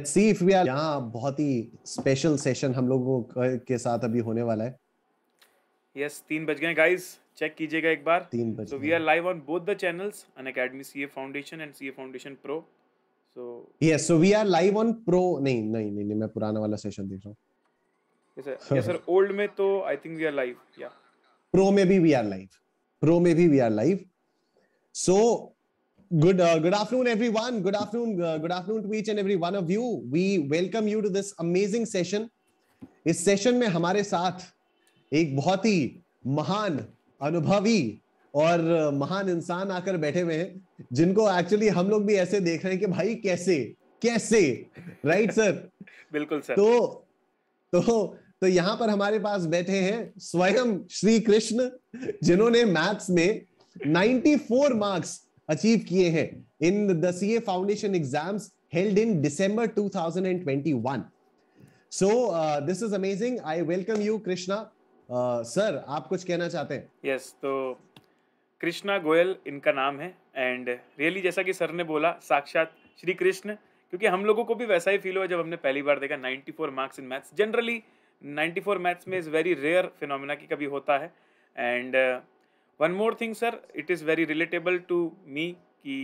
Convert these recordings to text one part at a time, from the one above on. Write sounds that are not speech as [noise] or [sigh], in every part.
Let's see if we are यहां बहुत ही special session हम लोगों के साथ अभी होने वाला है यस yes, तीन बज गए गाइस चेक कीजिएगा एक बार तीन बज so we are live on both the channels Unacademy CA foundation and CA foundation pro so yes so we are live on pro नहीं नहीं नहीं मैं पुराना वाला सेशन देख रहा हूँ यस सर ओल्ड में तो I think we are live या प्रो में भी वी आर लाइव प्रो में भी we are live so Good, uh, good afternoon, everyone. Good afternoon, uh, good afternoon to each and every one of you. We welcome you to this amazing session. इस session में हमारे साथ एक बहुत ही महान अनुभवी और uh, महान इंसान आकर बैठे हुए हैं जिनको एक्चुअली हम लोग भी ऐसे देख रहे हैं कि भाई कैसे कैसे राइट सर [laughs] बिल्कुल सर तो तो तो यहाँ पर हमारे पास बैठे हैं स्वयं श्री कृष्ण जिन्होंने मैथ्स में 94 मार्क्स अचीव किए हैं in the C A foundation exams held in December 2021. So so this is amazing I welcome you Krishna sir आप कुछ कहना चाहते हैं यस yes, तो कृष्णा गोयल इनका नाम है एंड रियली really, जैसा कि सर ने बोला साक्षात श्री कृष्ण क्योंकि हम लोगों को भी वैसा ही फील हुआ जब हमने पहली बार देखा 94 marks in maths generally 94 maths में इज़ वेरी रेयर फिनोमिना की कभी होता है and uh, one more thing sir it is very relatable to me कि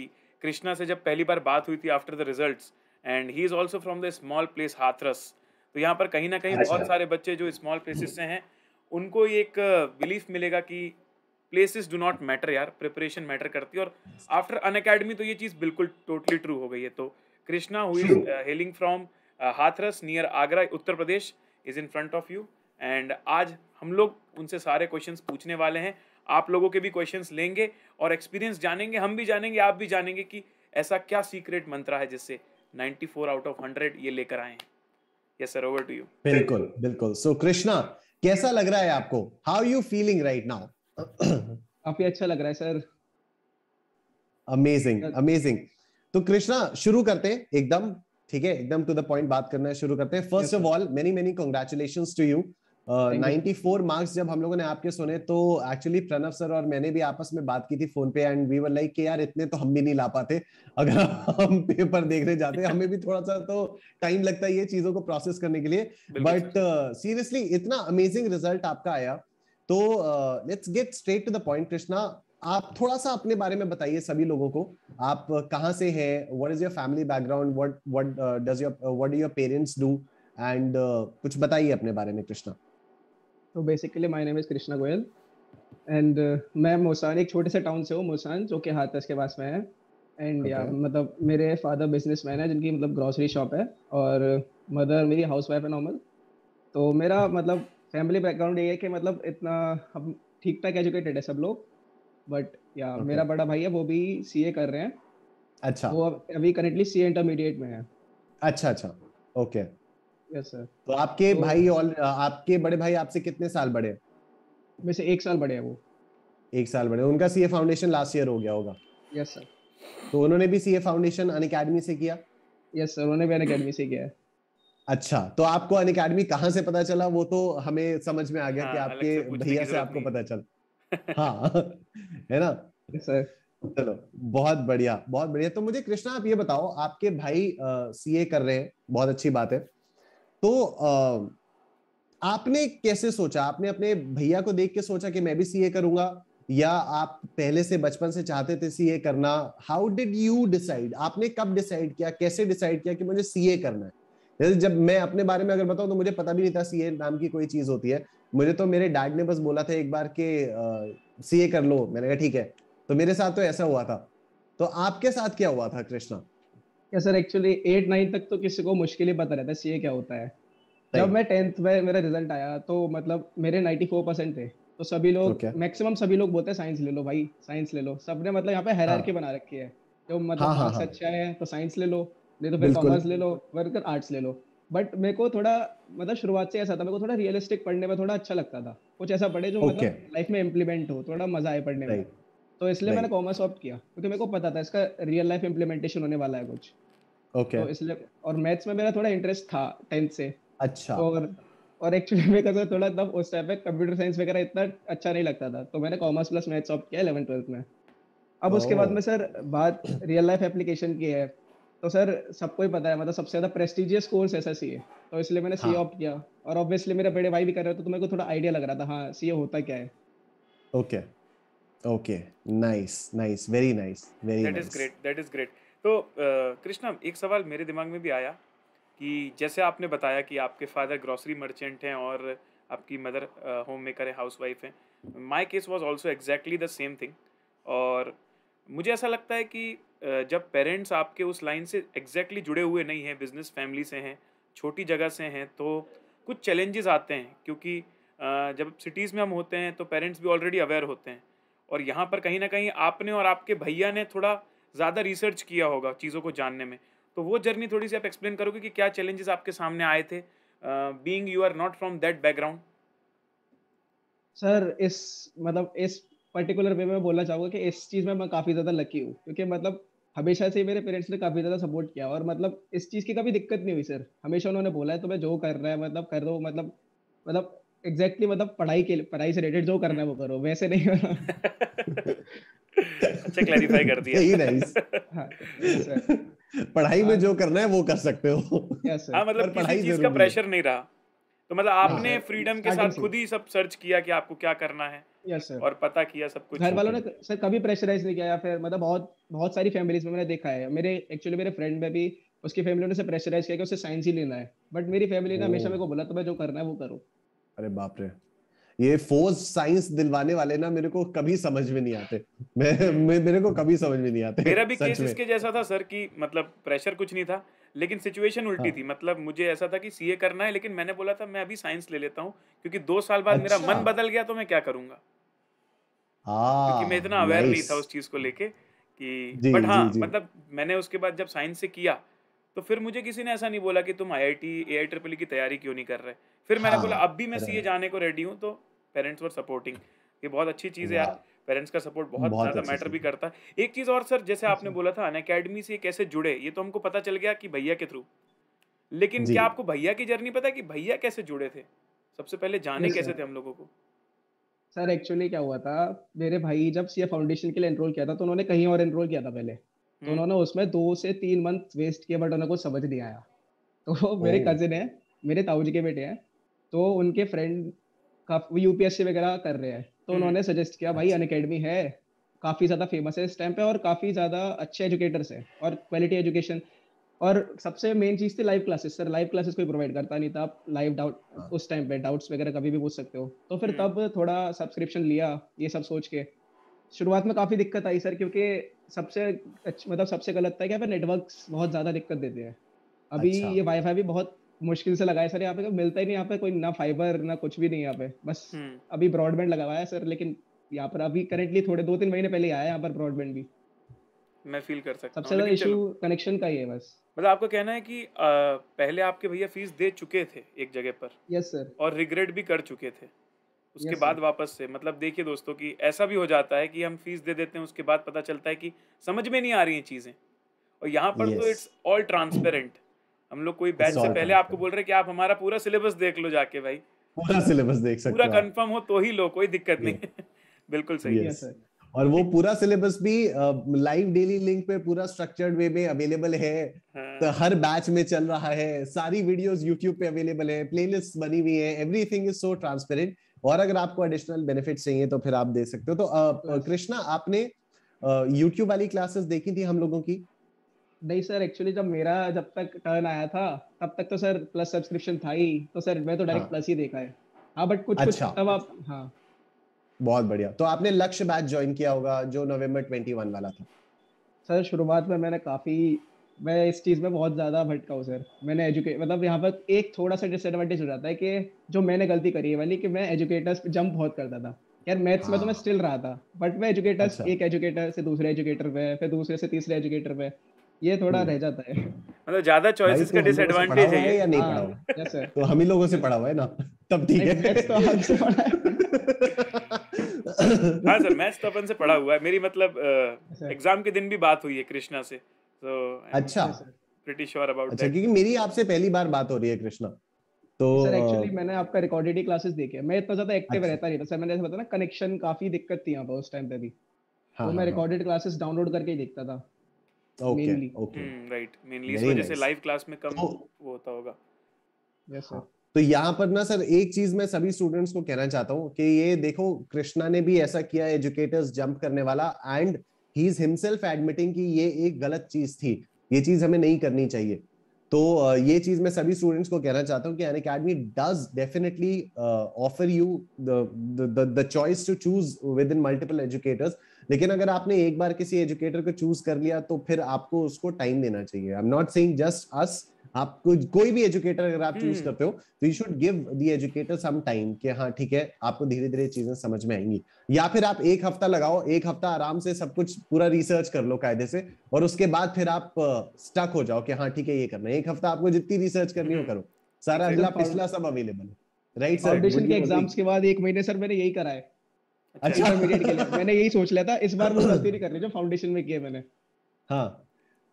कृष्णा से जब पहली बार बात हुई थी after the result and he is also from the small place Hathras तो यहाँ पर कहीं ना कहीं अच्छा। बहुत सारे बच्चे जो स्मॉल प्लेसेस से हैं उनको ये एक बिलीफ uh, मिलेगा कि प्लेसेस डू नॉट मैटर यार प्रिपरेशन मैटर करती है और आफ्टर अन अकेडमी तो ये चीज़ बिल्कुल टोटली ट्रू हो गई है तो Krishna who hailing from Hathras near Agra Uttar Pradesh is in front of you and आज हम लोग उनसे सारे क्वेश्चंस पूछने वाले हैं आप लोगों के भी क्वेश्चन लेंगे और एक्सपीरियंस जानेंगे हम भी जानेंगे आप भी जानेंगे कि ऐसा क्या सीक्रेट मंत्रा है जिससे 94 आउट ऑफ 100 ये लेकर आए हैं yes sir over to you बिल्कुल बिल्कुल सो कृष्णा कैसा लग रहा है आपको how you feeling right now काफी अच्छा लग रहा है सर अमेजिंग अमेजिंग तो कृष्णा शुरू करते एकदम ठीक है एकदम टू द पॉइंट बात करना शुरू करते हैं first of all many many congratulation to you ninety four marks जब हम लोगों ने आपके सुने तो एक्चुअली प्रणव सर और मैंने भी आपस में बात की थी फोन पे एंड वी वर लाइक के यार इतने तो हम भी नहीं ला पाते अगर हम पेपर देखने जाते [laughs] हमें भी थोड़ा सा तो टाइम लगता है ये चीजों को प्रोसेस करने के लिए बट सीरियसली uh, इतना अमेजिंग रिजल्ट आपका आया तो let's get straight to the point Krishna आप थोड़ा सा अपने बारे में बताइए सभी लोगों को आप कहाँ से हैं what is your family background what what does your what do your parents do and कुछ बताइए अपने बारे में कृष्णा तो basically my name is Krishna Goyal and मैं मोसान एक छोटे से टाउन से हूँ मोसान जो कि हाथस के पास में है एंड या मतलब मेरे फादर बिजनेस मैन है जिनकी मतलब ग्रॉसरी शॉप है और मदर मेरी हाउस वाइफ है नॉर्मल तो मेरा मतलब फैमिली बैकग्राउंड ये है कि मतलब इतना हम ठीक ठाक एजुकेटेड है सब लोग बट या मेरा बड़ा भाई है वो भी सी कर रहे हैं अच्छा वो अभी करेंटली सी इंटरमीडिएट में है अच्छा अच्छा ओके okay. तो आपके तो, भाई और आपके बड़े भाई आपसे कितने साल बड़े में से एक साल बड़े हैं वो एक साल बड़े उनका सीए फाउंडेशन लास्ट ईयर हो गया होगा यस सर तो उन्होंने भी सीए फाउंडेशन अन अकेडमी से किया यस सर उन्होंने भी अन अकेडमी से किया है अच्छा तो आपको अन अकेडमी कहाँ से पता चला वो तो हमें समझ में आ गया हाँ, कि आपके भैया से आपको पता चला [laughs] हाँ है ना सर चलो बहुत बढ़िया बहुत बढ़िया तो मुझे कृष्णा आप ये बताओ आपके भाई सीए कर रहे हैं बहुत अच्छी बात है तो आपने कैसे सोचा आपने अपने भैया को देख के सोचा कि मैं भी सीए करूंगा या आप पहले से बचपन से चाहते थे सीए करना हाउ डिड यू डिसाइड आपने कब डिसाइड किया कैसे डिसाइड किया कि मुझे सीए करना है जैसे जब मैं अपने बारे में अगर बताऊं तो मुझे पता भी नहीं था सीए नाम की कोई चीज होती है मुझे तो मेरे डैड ने बस बोला था एक बार के सीए कर लो मैंने कहा ठीक है तो मेरे साथ तो ऐसा हुआ था तो आपके साथ क्या हुआ था कृष्णा क्या सर एक्चुअली एट नाइन तक तो किसी को मुश्किल ही पता रहता है सीए क्या होता है जब मैं टेंथ में मेरा रिजल्ट आया तो मतलब मेरे नाइन्टी फोर परसेंट थे तो सभी लोग okay. मैक्सिमम सभी लोग बोलते हैं साइंस ले लो भाई साइंस ले लो सबने मतलब यहाँ पे हैरारकी हाँ. बना रखी है जो मतलब हाँ, हाँ, हाँ। अच्छा है तो साइंस ले लो नहीं तो फिर कॉमर्स ले लो वर्कर आर्ट्स ले लो बट मेरे को थोड़ा मतलब शुरुआत से ऐसा था मेरे को थोड़ा रियलिस्टिक पढ़ने में थोड़ा अच्छा लगता था कुछ ऐसा पढ़े जो मतलब लाइफ में इम्प्लीमेंट हो थोड़ा मजा आए पढ़ने में तो इसलिए मैंने कॉमर्स ऑप्ट किया क्योंकि मेरे को पता था इसका रियल लाइफ इम्प्लीमेंटेशन होने वाला है कुछ ओके तो इसलिए और मैथ्स में मेरा थोड़ा इंटरेस्ट था टेंथ से अच्छा और और एक्चुअली [laughs] मेरे को थोड़ा तब उस टाइम पे कंप्यूटर साइंस वगैरह इतना अच्छा नहीं लगता था तो मैंने कॉमर्स प्लस मैथ्स ऑप्ट किया इलेवन ट्वेल्थ में अब उसके oh. बाद में सर बात रियल लाइफ एप्लीकेशन की है तो सर सबको ही पता है मतलब सबसे ज़्यादा प्रेस्टिजियस कोर्स है सर सी ए तो इसलिए मैंने सी ऑप्ट हाँ। किया और ऑब्वियसली मेरे बड़े भाई भी कर रहे थे तो मेरे को थोड़ा आइडिया लग रहा था हाँ सी ए होता क्या है okay okay nice nice very nice very that is great that is great तो कृष्णा एक सवाल मेरे दिमाग में भी आया कि जैसे आपने बताया कि आपके फादर ग्रॉसरी मर्चेंट हैं और आपकी मदर होम मेकर है हाउस वाइफ हैं my case was also exactly the same thing और मुझे ऐसा लगता है कि जब पेरेंट्स आपके उस लाइन से एग्जैक्टली जुड़े हुए नहीं हैं बिजनेस फैमिली से हैं छोटी जगह से हैं तो कुछ चैलेंजेस आते हैं क्योंकि जब सिटीज़ में हम होते हैं तो पेरेंट्स भी ऑलरेडी अवेयर होते हैं और यहाँ पर कहीं ना कहीं आपने और आपके भैया ने थोड़ा ज़्यादा रिसर्च किया होगा चीज़ों को जानने में तो वो जर्नी थोड़ी सी आप एक्सप्लेन करोगे कि क्या चैलेंजेस आपके सामने आए थे being you are not from that background sir इस मतलब इस पर्टिकुलर वे में बोलना चाहूँगा कि इस चीज़ में मैं काफ़ी ज़्यादा लकी हूँ क्योंकि मतलब हमेशा से मेरे पेरेंट्स ने काफ़ी ज़्यादा सपोर्ट किया और मतलब इस चीज़ की कभी दिक्कत नहीं हुई सर हमेशा उन्होंने बोला है तो मैं जो कर रहा है मतलब कर दो मतलब मतलब एग्जैक्टली exactly, मतलब पढ़ाई के पढ़ाई से रिलेटेड जो करना है वो करो वैसे नहीं [laughs] अच्छा क्लैरिफाई कर दिया सही नाइस [laughs] हाँ, पढ़ाई में हाँ। जो करना है वो कर सकते हो यस हां मतलब पढ़ाई चीज का प्रेशर नहीं रहा तो मतलब हाँ, आपने फ्रीडम के साथ खुद ही सब सर्च किया कि आपको क्या करना है यस सर और पता किया सब कुछ घर वालों ने सर कभी प्रेशराइज नहीं किया या फिर मतलब बहुत बहुत सारी फैमिलीज में मैंने देखा है मेरे एक्चुअली मेरे फ्रेंड में भी उसकी फैमिली ने उसे प्रेशराइज किया कि उसे साइंस ही लेना है बट मेरी फैमिली ने oh. हमेशा मेरे को बोला तो मैं जो करना है वो करो अरे बाप रे ये फोर्स साइंस दिलवाने वाले ना मेरे को कभी समझ में नहीं आते मैं मे, मेरे को कभी समझ में नहीं आते मेरा भी केस इसके जैसा था सर कि मतलब प्रेशर कुछ नहीं था लेकिन सिचुएशन उल्टी हाँ। थी मतलब मुझे ऐसा था कि सीए करना है लेकिन मैंने बोला था मैं अभी साइंस ले लेता हूँ क्योंकि दो साल बाद अच्छा। मेरा मन बदल गया तो मैं क्या करूंगा हाँ, क्योंकि मैं इतना अवेयर नहीं था उस चीज को लेके कि बट हाँ मतलब मैंने उसके बाद जब साइंस से किया तो फिर मुझे किसी ने ऐसा नहीं बोला कि तुम आई I T A I triple की तैयारी क्यों नहीं कर रहे फिर मैंने हाँ, बोला अब भी मैं सी जाने को रेडी हूँ तो पेरेंट्स वर सपोर्टिंग ये बहुत अच्छी चीज़ है यार पेरेंट्स का सपोर्ट बहुत, बहुत ज़्यादा मैटर भी करता है एक चीज़ और सर जैसे आपने बोला था अन अकेडमी से कैसे जुड़े ये तो हमको पता चल गया कि भैया के थ्रू लेकिन क्या आपको भैया की जर्नी पता है कि भैया कैसे जुड़े थे सबसे पहले जाने कैसे थे हम लोगों को सर एक्चुअली क्या हुआ था मेरे भाई जब सीए फाउंडेशन के लिए एनरोल किया था तो उन्होंने कहीं और एनरोल किया था पहले तो उन्होंने उसमें दो से तीन मंथ वेस्ट किया बट उन्होंने कुछ समझ नहीं आया तो मेरे कजिन है मेरे ताऊ जी के बेटे हैं तो उनके फ्रेंड काफी यूपीएससी वगैरह कर रहे हैं तो हम्म। उन्होंने सजेस्ट किया भाई अन अच्छा। अकेडमी है काफ़ी ज़्यादा फेमस है इस टाइम पे और काफ़ी ज़्यादा अच्छे एजुकेटर्स हैं और क्वालिटी एजुकेशन और सबसे मेन चीज़ थी live classes sir live classes कोई प्रोवाइड करता नहीं था आप लाइव हाँ। डाउट उस टाइम पे डाउट्स वगैरह कभी भी पूछ सकते हो तो फिर हम्म। तब थोड़ा सब्सक्रिप्शन लिया ये सब सोच के शुरुआत में काफ़ी दिक्कत आई सर क्योंकि सबसे मतलब सबसे गलत था क्या फिर नेटवर्क बहुत ज़्यादा दिक्कत देते हैं अभी अच्छा। ये वाईफाई भी बहुत मुश्किल से लगाया सर यहाँ पे तो मिलता ही नहीं यहाँ पे कोई ना फाइबर ना कुछ भी नहीं यहाँ पे बस हम्म। अभी ब्रॉडबैंड लगा है सर लेकिन यहाँ पर अभी करेंटली थोड़े दो तीन महीने पहले आया यहाँ पर ब्रॉडबैंड भी मैं फील कर सकता सबसे ज्यादा इशू कनेक्शन का ही है बस मतलब आपका कहना है कि आ, पहले आपके भैया फीस दे चुके थे एक जगह पर यस सर और रिग्रेट भी कर चुके थे उसके बाद वापस से मतलब देखिए दोस्तों कि ऐसा भी हो जाता है कि हम फीस दे देते हैं उसके बाद पता चलता है कि समझ में नहीं आ रही हैं चीज़ें और यहाँ पर तो इट्स ऑल ट्रांसपेरेंट हम लोग कोई बैच से पहले आपको बोल रहे हैं कि आप हमारा पूरा सिलेबस देख लो जाके भाई पूरा सिलेबस देख सकते पूरा कंफर्म हो तो ही लो कोई दिक्कत नहीं [laughs] बिल्कुल सही है और वो पूरा सिलेबस भी लाइव डेली लिंक पे पूरा स्ट्रक्चर्ड वे में अवेलेबल है हाँ। तो हर बैच में चल रहा है सारी वीडियोस यूट्यूब पे अवेलेबल है प्लेलिस्ट बनी हुई है एवरीथिंग इज सो ट्रांसपेरेंट और अगर आपको एडिशनल बेनिफिट चाहिए तो फिर आप दे सकते हो तो कृष्णा आपने यूट्यूब वाली क्लासेस देखी थी हम लोगों की नहीं सर एक्चुअली जब मेरा जब तक टर्न आया था तब तक तो सर प्लस सब्सक्रिप्शन था ही तो सर मैं तो डायरेक्ट हाँ. प्लस ही देखा है हाँ बट कुछ अच्छा, कुछ तब आप हाँ बहुत बढ़िया तो आपने लक्ष्य बैच ज्वाइन किया होगा जो नवंबर 21 वाला था सर शुरुआत में मैंने काफी मैं इस चीज़ में बहुत ज़्यादा भटका हूँ सर मैंने एजुकेट मतलब यहाँ पर एक थोड़ा सा डिसएडवांटेज हो जाता है कि जो मैंने गलती करी है वाली कि मैं एजुकेटर्स पे जंप बहुत करता था यार मैथ्स हाँ। में तो मैं स्टिल हाँ। रहा था बट मैं एजुकेटर्स अच्छा। एक एजुकेटर से दूसरे एजुकेटर पे फिर दूसरे से तीसरे एजुकेटर पे ये थोड़ा हम्म। रह जाता है मतलब ज्यादा चॉइसेस का डिसएडवांटेज तो है या नहीं पढ़ा यस हाँ, सर तो हम ही लोगों से पढ़ा हुआ है ना तब ठीक है तो हम से पढ़ा है हाँ सर मैथ्स तो अपन से पढ़ा हुआ है मेरी मतलब एग्जाम अच्छा। के दिन भी बात हुई है कृष्णा से so अच्छा pretty sure about अच्छा, क्योंकि मेरी आपसे पहली बार बात हो रही है कृष्णा तो सर एक्चुअली मैंने आपका रिकॉर्डेड ही क्लासेस देखे मैं इतना ज्यादा एक्टिव अच्छा, रहता नहीं था सर मैंने बताया ना कनेक्शन काफी दिक्कत थी यहां पर उस टाइम पे भी हां तो हाँ, मैं रिकॉर्डेड क्लासेस डाउनलोड करके ही देखता था ओके ओके राइट मेनली इस वजह से लाइव क्लास में कम तो वो होता होगा यस सर तो यहाँ पर ना सर एक चीज मैं सभी स्टूडेंट्स को कहना चाहता हूँ कि ये देखो कृष्णा ने भी ऐसा किया एजुकेटर्स जंप करने वाला and he is himself admitting कि ये एक गलत चीज थी ये चीज हमें नहीं करनी चाहिए तो ये चीज मैं सभी स्टूडेंट्स को कहना चाहता हूँ कि Unacademy does definitely offer you the choice to choose within multiple educators लेकिन अगर आपने एक बार किसी एजुकेटर को चूज कर लिया तो फिर आपको उसको टाइम देना चाहिए I am not saying just us आप कुछ कोई भी एजुकेटर अगर आप चूज हम्म। करते हो तो you should give the educator some time कि हाँ ठीक है आपको धीरे धीरे चीजें समझ में आएंगी या फिर आप एक हफ्ता लगाओ एक हफ्ता आराम से सब कुछ पूरा रिसर्च कर लो कायदे से और उसके बाद फिर आप स्टक हो जाओ कि हाँ ठीक है ये करना है एक हफ्ता आपको जितनी रिसर्च करनी हो हम्म। करो सारा अगला पिछला सब अवेलेबल है राइट सर के एग्जाम्स के बाद एक महीने सर मैंने यही करा है अच्छा मैंने यही सोच लिया था इस बार [laughs] मैं गलती नहीं करनी जो फाउंडेशन में किया मैंने हाँ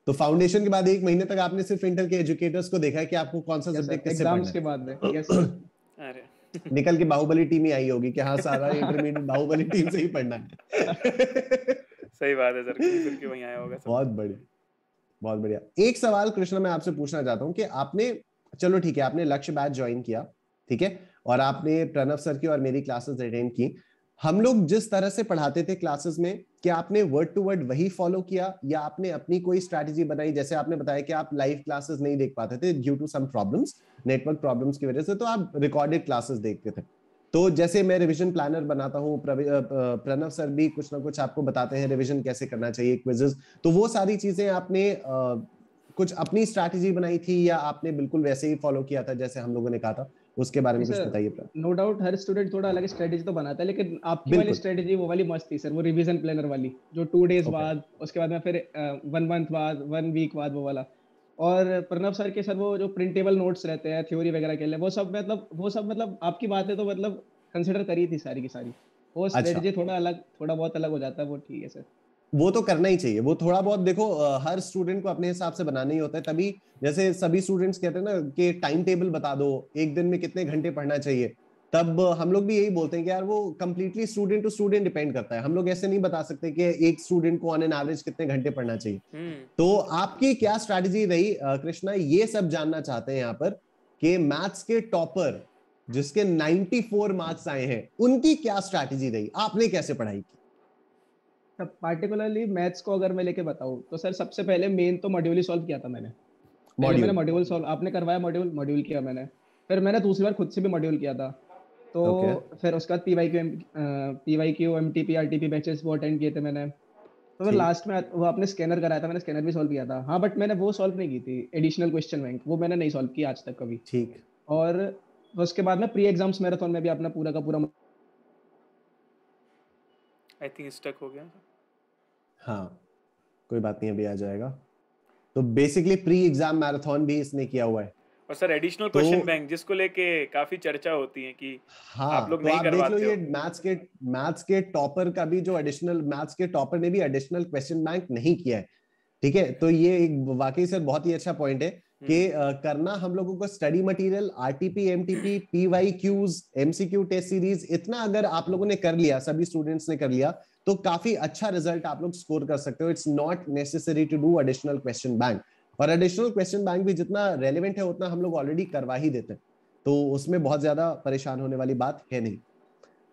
तो फाउंडेशन के बाद एक महीने तक आपने सिर्फ इंटर के एजुकेटर्स को देखा है कि आपको कौन सा सब्जेक्ट yes, एग्जाम्स के बाद में yes, [coughs] अरे निकल के बाहुबली टीम ही आई होगी कि हाँ सारा इंटरमीडिएट बाहुबली टीम से ही पढ़ना है [laughs] सही बात है सर बिल्कुल वहीं आया होगा बहुत बढ़िया बहुत बढ़िया एक सवाल कृष्णा मैं आपसे पूछना चाहता हूँ कि आपने चलो ठीक है आपने लक्ष्य बैच ज्वाइन किया ठीक है और आपने प्रणव सर की और मेरी क्लासेस अटेंड की हम लोग जिस तरह से पढ़ाते थे क्लासेस में कि आपने वर्ड टू वर्ड वही फॉलो किया या आपने अपनी कोई स्ट्रैटेजी बनाई जैसे आपने बताया कि आप लाइव क्लासेस नहीं देख पाते थे due to some problems network problems की वजह से तो आप रिकॉर्डेड क्लासेस देखते थे तो जैसे मैं रिविजन प्लानर बनाता हूँ प्रणव सर भी कुछ ना कुछ आपको बताते हैं रिविजन कैसे करना चाहिए क्विजेस तो वो सारी चीजें आपने आ, कुछ अपनी स्ट्रैटेजी बनाई थी या आपने बिल्कुल वैसे ही फॉलो किया था जैसे हम लोगों ने कहा था उसके बारे में कुछ बताइए नो डाउट हर स्टूडेंट थोड़ा अलग स्ट्रेटेजी तो बनाता है लेकिन आपकी वाली स्ट्रेटेजी वो वाली मस्त थी सर वो रिवीजन प्लानर वाली जो टू डेज okay. बाद उसके बाद में फिर वन मंथ बाद वन वीक बाद वो वाला और प्रणव सर के सर वो जो प्रिंटेबल नोट्स रहते हैं थ्योरी वगैरह के लिए वो सब मतलब वो सब मतलब आपकी बातें तो मतलब कंसिडर करी थी सारी की सारी वो स्ट्रेटेजी अच्छा। थोड़ा अलग थोड़ा बहुत अलग हो जाता है वो ठीक है सर वो तो करना ही चाहिए वो थोड़ा बहुत देखो हर स्टूडेंट को अपने हिसाब से बनाना ही होता है तभी जैसे सभी स्टूडेंट्स कहते हैं ना कि टाइम टेबल बता दो एक दिन में कितने घंटे पढ़ना चाहिए तब हम लोग भी यही बोलते हैं कि यार वो completely student to student depend करता है हम लोग ऐसे नहीं बता सकते कि एक स्टूडेंट को ऑन एन एवरेज कितने घंटे पढ़ना चाहिए हम्म। तो आपकी क्या स्ट्रैटेजी रही कृष्णा ये सब जानना चाहते हैं यहाँ पर कि मैथ्स के टॉपर जिसके 94 मार्क्स आए हैं उनकी क्या स्ट्रैटेजी रही आपने कैसे पढ़ाई की सब पार्टिकुलरली मैथ्स को अगर मैं लेके बताऊँ तो सर सबसे पहले मेन तो मॉड्यूल ही सॉल्व किया था मैंने मॉड्यूल मैंने मॉड्यूल सॉल्व आपने करवाया मॉड्यूल मॉड्यूल किया मैंने फिर मैंने दूसरी बार खुद से भी मॉड्यूल किया था तो okay. फिर उसके बाद P Y Q P Y Q M T P R T P batches वो अटेंड किए थे मैंने तो फिर लास्ट में वो आपने स्कैनर कराया था मैंने स्कैनर भी सॉल्व किया था हाँ बट मैंने वो सॉल्व नहीं की थी एडिशनल क्वेश्चन बैंक वो मैंने नहीं सॉल्व की आज तक कभी ठीक और उसके बाद में प्री एग्जाम्स मैराथन में भी अपना पूरा का पूरा आई थिंक स्टक हो गया हाँ कोई बात नहीं अभी आ जाएगा तो बेसिकली प्री एग्जाम मैराथन भी इसने किया हुआ है और सर एडिशनल क्वेश्चन बैंक जिसको लेके काफी चर्चा होती है कि हाँ, आप लोग तो नहीं आप करवाते हो ये मैथ्स के मैथ्स के टॉपर का भी जो एडिशनल मैथ्स के टॉपर ने भी एडिशनल क्वेश्चन बैंक नहीं किया है ठीक है तो ये एक वाकई सर बहुत ही अच्छा पॉइंट है कि करना हम लोगों को study material RTP MTP PYQs MCQ test series इतना अगर आप लोगों ने कर लिया सभी स्टूडेंट्स ने कर लिया तो काफी अच्छा रिजल्ट आप लोग स्कोर कर सकते हो it's not necessary to do additional question bank और एडिशनल क्वेश्चन बैंक भी जितना रेलिवेंट है उतना हम लोग ऑलरेडी करवा ही देते हैं तो उसमें बहुत ज्यादा परेशान होने वाली बात है नहीं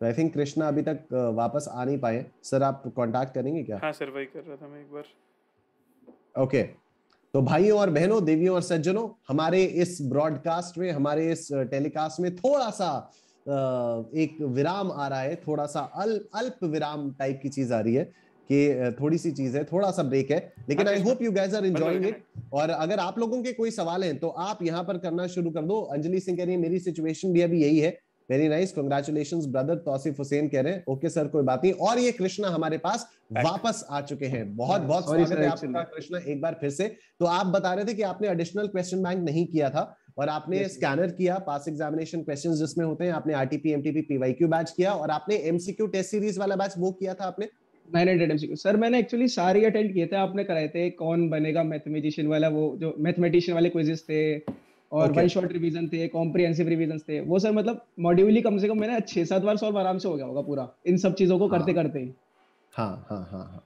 तो आई थिंक कृष्णा अभी तक वापस आ नहीं पाए सर आप कॉन्टेक्ट करेंगे क्या हाँ सर वही कर रहा था मैं एक बार ओके okay. तो भाइयों और बहनों देवियों और सज्जनों हमारे इस ब्रॉडकास्ट में हमारे इस टेलीकास्ट में थोड़ा सा एक विराम आ रहा है थोड़ा सा अल अल्प विराम टाइप की चीज आ रही है कि थोड़ी सी चीज है थोड़ा सा ब्रेक है लेकिन I hope you guys are enjoying it और अगर आप लोगों के कोई सवाल हैं तो आप यहाँ पर करना शुरू कर दो अंजलि सिंह कह रही है मेरी सिचुएशन भी अभी यही है very nice congratulation brother Tauseef Hussain कह रहे हैं ओके सर कोई बात नहीं और ये कृष्णा हमारे पास वापस आ चुके हैं बहुत बहुत स्वागत है आपका कृष्णा एक बार फिर से तो आप बता रहे थे कि आपने एडिशनल क्वेश्चन बैंक नहीं किया था और आपने स्कैनर किया पास एग्जामिनेशन क्वेश्चंस जिसमें होते हैं आपने आरटीपी एमटीपी पीवाईक्यू बैच किया और आपने एमसीक्यू टेस्ट सीरीज वाला बैच वो किया था आपने मैंने डेड एमसीक्यू सर मैंने एक्चुअली सारे अटेंड किए थे आपने कराए थे कौन बनेगा मैथमेटिशियन वाला वो जो मैथमेटिशियन वाले क्विजेस थे और वन शॉर्ट रिवीजन थे कॉम्प्रिहेंसिव रिवीजन थे वो सर मतलब मॉड्यूल ही कम से कम मैंने छह सात बार सॉल्व आराम से हो गया होगा पूरा इन सब चीजों को करते हाँ। करते हाँ हाँ हाँ हाँ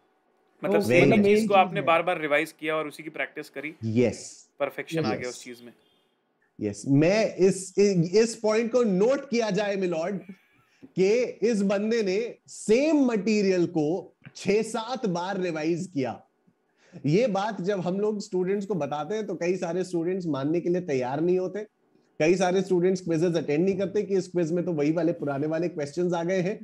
मतलब सेम तो मतलब चीज को आपने बार बार रिवाइज किया और उसी की प्रैक्टिस करी यस परफेक्शन आ गया उस चीज में यस मैं इस इस पॉइंट को नोट किया जाए मिलॉर्ड कि इस बंदे ने सेम मटेरियल को छह सात बार रिवाइज किया ये बात जब हम लोग स्टूडेंट्स को बताते हैं तो कई सारे स्टूडेंट्स मानने के लिए तैयार नहीं होते कई सारे स्टूडेंट्स क्विजेज अटेंड नहीं करते कि इस क्विज में तो वही वाले पुराने वाले क्वेश्चन आ गए हैं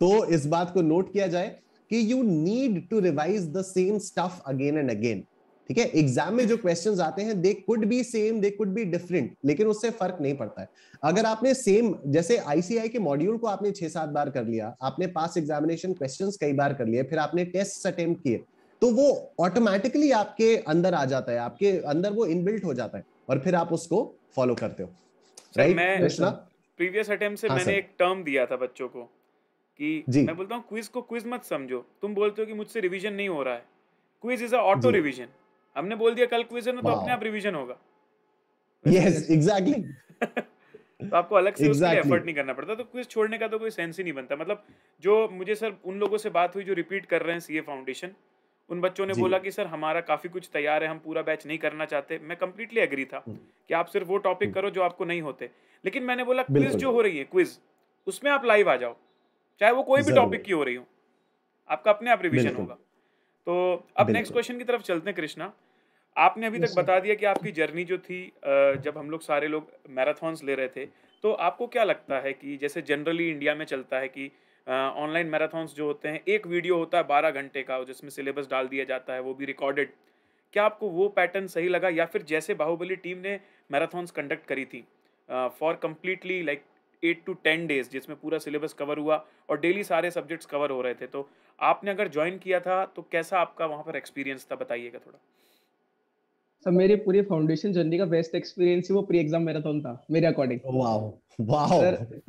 तो इस बात को नोट किया जाए कि you need to revise the same stuff again and again ठीक है एग्जाम में जो क्वेश्चंस आते हैं they could be same they could be different लेकिन उससे फर्क नहीं पड़ता है अगर आपने सेम जैसे आईसीआई के मॉड्यूल को आपने छह सात बार कर लिया आपने पास एग्जामिनेशन क्वेश्चंस कई बार कर लिए फिर आपने टेस्ट अटेम्प्ट किए तो वो ऑटोमेटिकली आपके अंदर आ जाता है आपके अंदर वो इनबिल्ट हो जाता है और फिर आप उसको फॉलो करते हो राइट मैं प्रीवियस अटेम्प्ट से हाँ मैंने एक टर्म दिया था बच्चों को कि जी. मैं बोलता हूँ क्विज को क्विज मत समझो तुम बोलते हो कि मुझसे रिवीजन नहीं हो रहा है quiz is a auto revision हमने बोल दिया कल क्विज है ना तो अपने आप रिवीजन होगा यस एग्जैक्टली [laughs] तो आपको अलग से exactly. उसके एफर्ट नहीं करना पड़ता तो क्विज छोड़ने का तो कोई सेंस ही नहीं बनता मतलब जो मुझे सर उन लोगों से बात हुई जो रिपीट कर रहे हैं सीए फाउंडेशन उन बच्चों ने बोला कि सर हमारा काफ़ी कुछ तैयार है हम पूरा बैच नहीं करना चाहते मैं कम्प्लीटली एग्री था हम्म। कि आप सिर्फ वो टॉपिक हम्म। करो जो आपको नहीं होते लेकिन मैंने बोला क्विज जो हो रही है क्विज उसमें आप लाइव आ जाओ चाहे वो कोई भी टॉपिक की हो रही हो आपका अपने आप रिविजन होगा तो अब नेक्स्ट क्वेश्चन की तरफ चलते हैं कृष्णा आपने अभी तक बता दिया कि आपकी जर्नी जो थी जब हम लोग सारे लोग मैराथन्स ले रहे थे तो आपको क्या लगता है कि जैसे जनरली इंडिया में चलता है कि ऑनलाइन मैराथॉन्स जो होते हैं एक वीडियो होता है बारह घंटे का जिसमें सिलेबस डाल दिया जाता है वो भी रिकॉर्डेड क्या आपको वो पैटर्न सही लगा या फिर जैसे बाहुबली टीम ने मैराथॉन्स कंडक्ट करी थी for completely like eight to ten days जिसमें पूरा सिलेबस कवर हुआ और डेली सारे सब्जेक्ट्स कवर हो रहे थे तो आपने अगर ज्वाइन किया था तो कैसा आपका वहाँ पर एक्सपीरियंस था बताइएगा थोड़ा सर मेरी पूरी फाउंडेशन जर्नी का बेस्ट एक्सपीरियंस ही वो प्री एग्जाम मैराथन था मेरे according wow wow sir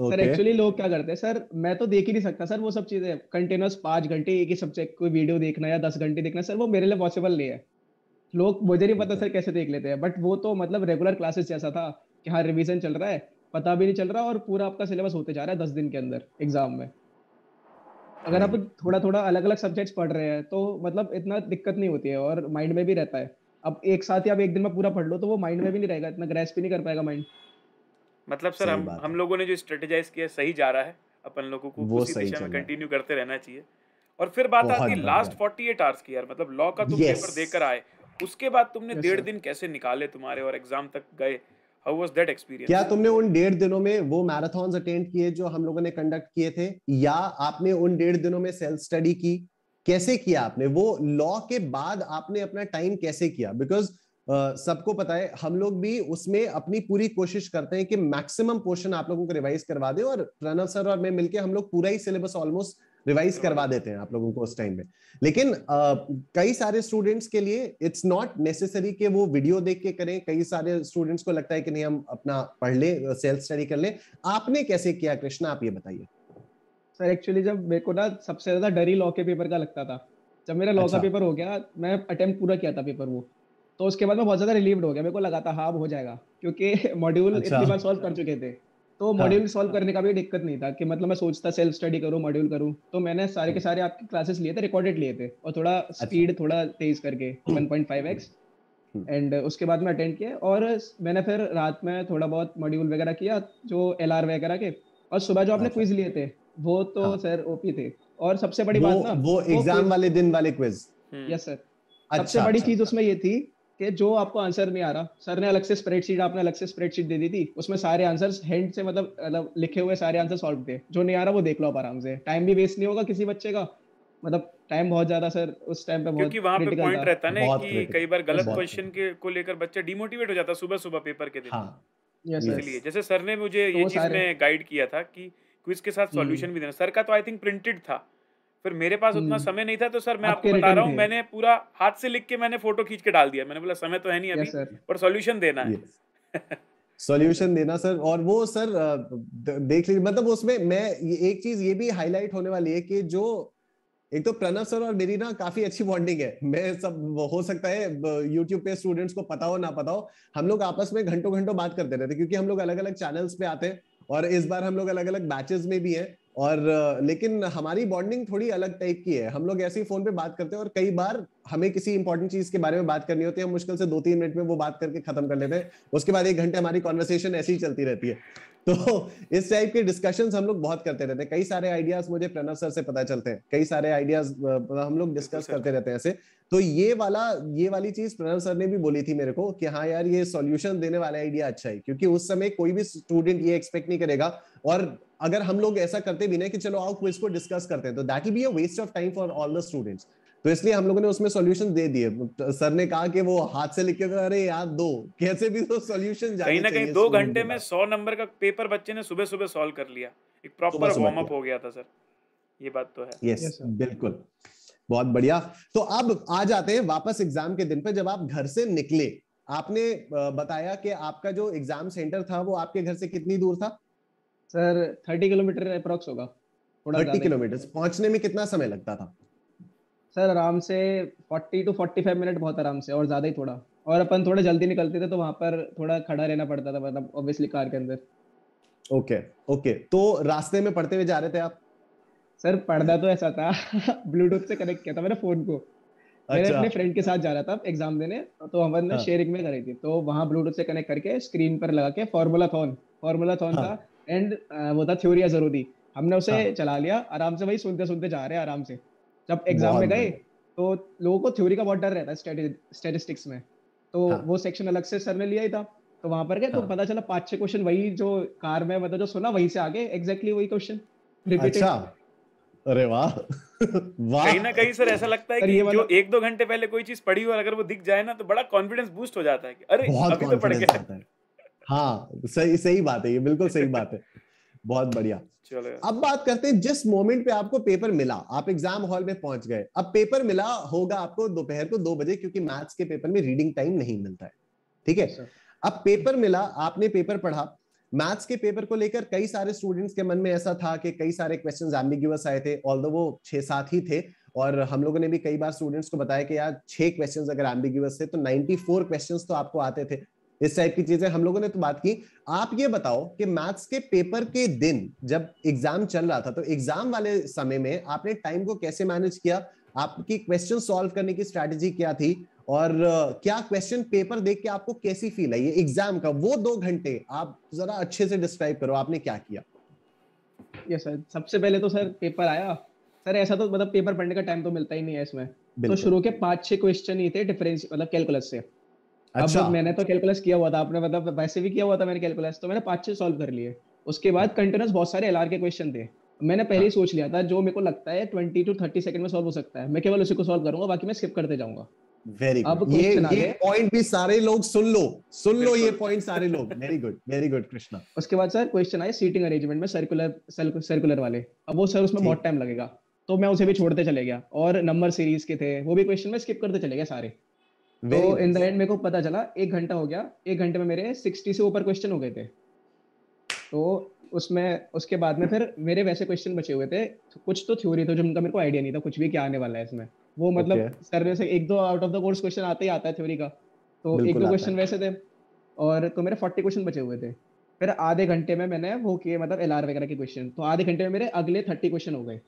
sir actually लोग क्या करते हैं सर मैं तो देख ही नहीं सकता सर वो सब चीजें कंटिन्यूस पांच घंटे एक ही सब्जेक्ट कोई वीडियो देखना या दस घंटे देखना सर वो मेरे लिए पॉसिबल नहीं है लोग मुझे नहीं पता सर कैसे देख लेते हैं बट वो तो मतलब रेगुलर क्लासेस जैसा था कि हाँ रिविजन चल रहा है पता भी नहीं चल रहा और पूरा आपका सिलेबस होते जा रहा है दस दिन के अंदर एग्जाम में अगर आप थोड़ा थोड़ा अलग अलग सब्जेक्ट्स पढ़ रहे हैं तो मतलब इतना दिक्कत नहीं होती है और माइंड में भी रहता है अब एक साथ ही आप एक दिन में पूरा पढ़ लो तो वो माइंड में भी नहीं रहेगा इतना ग्रेस भी नहीं कर पाएगा माइंड मतलब सर हम हम लोगों ने जो स्ट्रेटेजाइज किया सही जा रहा है अपन लोगों को उसी दिशा में कंटिन्यू करते रहना चाहिए और फिर बात आती है लास्ट फोर्टी एट आवर्स की यार मतलब लॉ का तुम तो पेपर देकर आए उसके बाद तुमने डेढ़ दिन कैसे निकाले तुम्हारे और एग्जाम तक गए How was that experience? क्या तुमने उन डेढ़ दिनों में वो मैराथन अटेंड किए जो हम लोगों ने कंडक्ट किए थे या आपने उन डेढ़ दिनों में सेल्फ स्टडी की कैसे किया आपने वो लॉ के बाद आपने अपना टाइम कैसे किया बिकॉज सबको पता है हम लोग भी उसमें अपनी पूरी कोशिश करते हैं कि मैक्सिमम पोर्शन आप लोगों को रिवाइज करवा दे और प्रणव सर और मैं मिलके हम लोग पूरा ही सिलेबस ऑलमोस्ट रिवाइज करवा देते हैं आप लोगों को उस टाइम में लेकिन आ, कई सारे स्टूडेंट्स के लिए इट्स नॉट नेसेसरी कि वो वीडियो देख के करें कई सारे स्टूडेंट्स को लगता है कि नहीं हम अपना पढ़ ले सेल्फ स्टडी कर ले आपने कैसे किया कृष्णा आप ये बताइए सर एक्चुअली जब मेरे को ना सबसे ज्यादा डरी लॉ के पेपर का लगता था जब मेरा लॉ अच्छा। का पेपर हो गया मैं अटेम्प्ट पूरा किया था पेपर वो तो उसके बाद में बहुत ज़्यादा रिलीव्ड हो गया मेरे को लगा था हाँ हो जाएगा क्योंकि मॉड्यूल [laughs] अच्छा। इतनी बार सॉल्व कर चुके थे तो मॉड्यूल हाँ। सॉल्व करने का भी दिक्कत नहीं था कि मतलब मैं सोचता सेल्फ स्टडी करूँ मॉड्यूल करूँ तो मैंने सारे के हाँ। सारे आपके क्लासेस लिए थे रिकॉर्डेड लिए थे और थोड़ा स्पीड अच्छा। थोड़ा तेज करके वन हाँ। एंड हाँ। उसके बाद में अटेंड किया और मैंने फिर रात में थोड़ा बहुत मॉड्यूल वगैरह किया जो एल वगैरह के और सुबह जो आपने क्विज अच्छा। लिए थे वो तो सर ओपी थे और सबसे बड़ी बात ना वो एग्जाम वाले दिन वाले क्विज यस सर सबसे बड़ी अच्छा, चीज उसमें ये थी कि जो आपको आंसर नहीं आ रहा सर ने अलग से स्प्रेडशीट आपने अलग से स्प्रेडशीट दे दी थी उसमें सारे आंसर्स हैंड से मतलब मतलब लिखे हुए सारे आंसर सॉल्व थे जो नहीं आ रहा वो देख लो आप आराम से टाइम भी वेस्ट नहीं होगा किसी बच्चे का मतलब टाइम बहुत ज्यादा सर उस टाइम पे बहुत क्योंकि वहां पे पॉइंट रहता है ना कि कई बार गलत क्वेश्चन के को लेकर बच्चा डिमोटिवेट हो जाता है सुबह सुबह पेपर के दिन हाँ इसलिए जैसे सर ने मुझे तो ये चीज में गाइड किया था कि क्विज के साथ सॉल्यूशन हम्म। भी देना सर का तो आई थिंक प्रिंटेड था फिर मेरे पास उतना हम्म। समय नहीं था तो सर मैं आपको बता रहा हूँ मैंने पूरा हाथ से लिख के मैंने फोटो खींच के डाल दिया मैंने बोला समय तो है नहीं अभी पर सोल्यूशन देना है सोल्यूशन देना सर और वो सर देख लीजिए मतलब उसमें मैं एक चीज ये भी हाईलाइट होने वाली है कि जो एक तो प्रणव सर और मेरी ना काफी अच्छी बॉन्डिंग है मैं सब हो सकता है यूट्यूब पे स्टूडेंट्स को पता हो ना पता हो हम लोग आपस में घंटों घंटों बात करते रहते क्योंकि हम लोग अलग अलग चैनल्स पे आते हैं और इस बार हम लोग अलग अलग बैचेस में भी हैं और लेकिन हमारी बॉन्डिंग थोड़ी अलग टाइप की है हम लोग ऐसे ही फोन पे बात करते हैं और कई बार हमें किसी इंपॉर्टेंट चीज के बारे में बात करनी होती है हम मुश्किल से दो तीन मिनट में वो बात करके खत्म कर लेते हैं उसके बाद एक घंटे हमारी कॉन्वर्सेशन ऐसी ही चलती रहती है तो इस टाइप के डिस्कशन हम लोग बहुत करते रहते हैं कई सारे आइडियाज मुझे प्रणव सर से पता चलते हैं कई सारे आइडियाज हम लोग डिस्कस करते रहते हैं ऐसे तो ये वाला ये वाली चीज प्रणव सर ने भी बोली थी मेरे को कि हाँ यार ये सॉल्यूशन देने वाला आइडिया अच्छा है क्योंकि उस समय कोई भी स्टूडेंट ये एक्सपेक्ट नहीं करेगा और अगर हम लोग ऐसा करते भी नहीं कि चलो आओ क्विज को डिस्कस करते हैं तो that will be a waste of time for all the students तो इसलिए हम लोगों ने उसमें सॉल्यूशन दे दिए तो सर ने कहा कि वो हाथ से लिख के अरे यार दो कैसे भी तो सॉल्यूशन जाए कहीं ना कहीं दो घंटे में सौ नंबर का पेपर बच्चे ने सुबह सुबह सॉल्व कर लिया एक प्रॉपर वार्म अप हो गया था सर ये बात तो है यस बिल्कुल बहुत बढ़िया तो अब आ जाते हैं वापस एग्जाम के दिन पे जब आप घर से निकले आपने बताया कि आपका जो एग्जाम सेंटर था वो आपके घर से कितनी दूर था सर थर्टी किलोमीटर अप्रोक्स होगा थर्टी किलोमीटर पहुंचने में कितना समय लगता था सर आराम से forty to forty five minute बहुत आराम से और ज्यादा ही थोड़ा और अपन थोड़ा जल्दी निकलते थे तो वहां पर थोड़ा खड़ा रहना पड़ता था मतलब ऑब्वियसली कार के अंदर ओके ओके तो रास्ते में पढ़ते हुए जा रहे थे आप सर पढ़ना तो ऐसा था [laughs] ब्लूटूथ से कनेक्ट किया था मेरे फोन को अच्छा। मैंने अपने फ्रेंड के साथ जा रहा था एग्जाम देने तो हम हाँ। शेयरिंग में करी थी तो वहाँ ब्लूटूथ से कनेक्ट करके स्क्रीन पर लगा के फॉर्मूला थॉन फॉर्मूला थॉन हाँ। था एंड uh, वो था थ्योरी जरूरी हमने उसे हाँ. चला लिया आराम से भाई सुनते सुनते जा रहे हैं आराम से जब एग्जाम में गए तो लोगों को थ्योरी का बहुत डर रहता है स्टेटिस्टिक्स में तो हाँ. वो सेक्शन अलग से सर ने लिया ही था तो वहां पर गए तो हाँ. तो पता चला पांच छह क्वेश्चन वही जो कार में मतलब जो सुना वहीं से आगे एग्जैक्टली वही क्वेश्चन रिपीटेड अच्छा अरे वाह [laughs] वाह कहीं ना कहीं सर ऐसा लगता है कि जो एक दो घंटे पहले कोई चीज पढ़ी हो अगर वो दिख जाए ना तो बड़ा कॉन्फिडेंस बूस्ट हो जाता है कि अरे अभी तो पढ़ के हाँ सही सही बात है ये बिल्कुल सही बात है [laughs] बहुत बढ़िया अब बात करते हैं जिस मोमेंट पे आपको पेपर मिला आप एग्जाम हॉल में पहुंच गए अब पेपर मिला होगा आपको दोपहर को दो बजे क्योंकि मैथ्स के पेपर में रीडिंग टाइम नहीं मिलता है ठीक है अच्छा। अब पेपर मिला आपने पेपर पढ़ा मैथ्स के पेपर को लेकर कई सारे स्टूडेंट्स के मन में ऐसा था कि कई सारे क्वेश्चन एम्बिग्यूस आए थे ऑल वो छह सात ही थे और हम लोगों ने भी कई बार स्टूडेंट्स को बताया कि यार छह क्वेश्चन अगर एम्बिग्यूस थे तो फोर क्वेश्चन तो आपको आते थे इस टाइप की चीजें हम लोगों ने तो बात की आप ये बताओ कि मैथ्स के पेपर के दिन जब एग्जाम चल रहा था तो एग्जाम वाले समय में आपने टाइम को कैसे मैनेज किया आपकी क्वेश्चन सॉल्व करने की स्ट्रेटेजी क्या थी और क्या क्वेश्चन पेपर देख के आपको कैसी फील आई एग्जाम का वो दो घंटे आप जरा अच्छे से डिस्क्राइब करो आपने क्या किया यस सर सबसे पहले तो सर पेपर आया सर ऐसा तो मतलब पेपर पढ़ने का टाइम तो मिलता ही नहीं है इसमें तो शुरू के पांच छह क्वेश्चन ही थे डिफरेंस मतलब कैलकुलस से अच्छा अब मैंने तो कैलकुलस किया हुआ था आपने मतलब वैसे भी किया हुआ था मैंने कैलकुलस तो मैंने पांच छह सॉल्व कर लिए उसके बाद कंटिन्यूस अच्छा। बहुत सारे एलआर के क्वेश्चन थे मैंने पहले ही हाँ। सोच लिया था जो मेरे को लगता है ट्वेंटी टू थर्टी सेकंड में सॉल्व हो सकता है मैं केवल उसी को सॉल्व करूंगा बाकी मैं स्किप करते जाऊंगा वेरी अब ये ये पॉइंट भी सारे लोग सुन लो सुन लो ये पॉइंट सारे लोग very good very good Krishna उसके बाद सर क्वेश्चन आए सीटिंग अरेंजमेंट में सर्कुलर सर्कुलर वाले अब वो सर उसमें बहुत टाइम लगेगा तो मैं उसे भी छोड़ते चले गया और नंबर सीरीज के थे वो भी क्वेश्चन में स्किप करते चले गया सारे तो इन द एंड मेरे को पता चला एक घंटा हो गया एक घंटे में मेरे सिक्सटी से ऊपर क्वेश्चन हो गए थे तो उसमें उसके बाद में फिर मेरे वैसे क्वेश्चन बचे हुए थे कुछ तो थ्योरी थे जिनका मेरे को आइडिया नहीं था कुछ भी क्या आने वाला है इसमें वो मतलब okay. सर में से एक दो out of the course question आता ही आता है थ्योरी का तो एक दो क्वेश्चन वैसे थे और तो मेरे फोर्टी क्वेश्चन बचे हुए थे फिर आधे घंटे में मैंने वो किए मतलब एल वगैरह के क्वेश्चन तो आधे घंटे में मेरे अगले थर्टी क्वेश्चन हो गए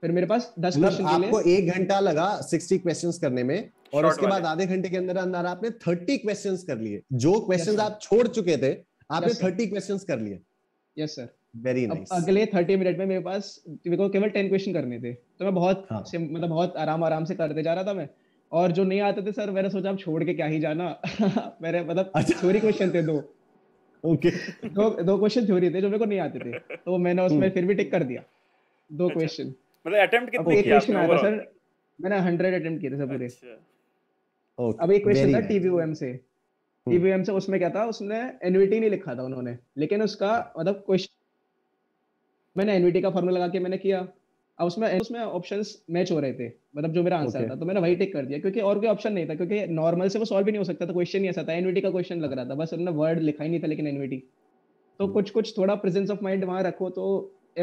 फिर मेरे पास दस मतलब क्वेश्चन आपको एक घंटा लगा सिक्सटी क्वेश्चन करने में और उसके बाद आधे घंटे के अंदर अंदर आपने थर्टी क्वेश्चन कर लिए जो क्वेश्चन आप छोड़ चुके थे आपने थर्टी क्वेश्चन कर लिए यस सर वेरी नाइस अगले थर्टी मिनट में मेरे पास मेरे को केवल टेन क्वेश्चन करने थे तो मैं बहुत हाँ। मतलब बहुत आराम आराम से करते जा रहा था मैं और जो नहीं आते थे सर मैंने सोचा आप छोड़ के क्या ही जाना [laughs] मेरे मतलब थ्योरी अच्छा। क्वेश्चन थे दो ओके दो दो क्वेश्चन थ्योरी थे जो मेरे को नहीं आते थे [laughs] तो मैंने उसमें हम्म। फिर भी टिक कर दिया दो क्वेश्चन अच्छा। मतलब अटेम्प्ट कितने किए सर मैंने 100 अटेम्प्ट किए थे सर पूरे अच्छा। okay, oh, अब एक क्वेश्चन था टीवीओएम से टीवीओएम hmm. से उसमें क्या था उसने एनवीटी नहीं लिखा था उन्होंने लेकिन उसका मतलब क्वेश्चन मैंने एनवीटी का फॉर्मूला लगा के मैंने किया अब उसमें उसमें ऑप्शंस मैच हो रहे थे मतलब जो मेरा आंसर okay. था तो मैंने वही टिक कर दिया क्योंकि और कोई ऑप्शन नहीं था क्योंकि नॉर्मल से वो सॉल्व भी नहीं हो सकता था क्वेश्चन ही ऐसा था एनवीटी का क्वेश्चन लग रहा था बस उन्होंने वर्ड लिखा ही नहीं था लेकिन एनवीटी तो hmm. कुछ कुछ थोड़ा प्रेजेंस ऑफ माइंड वहां रखो तो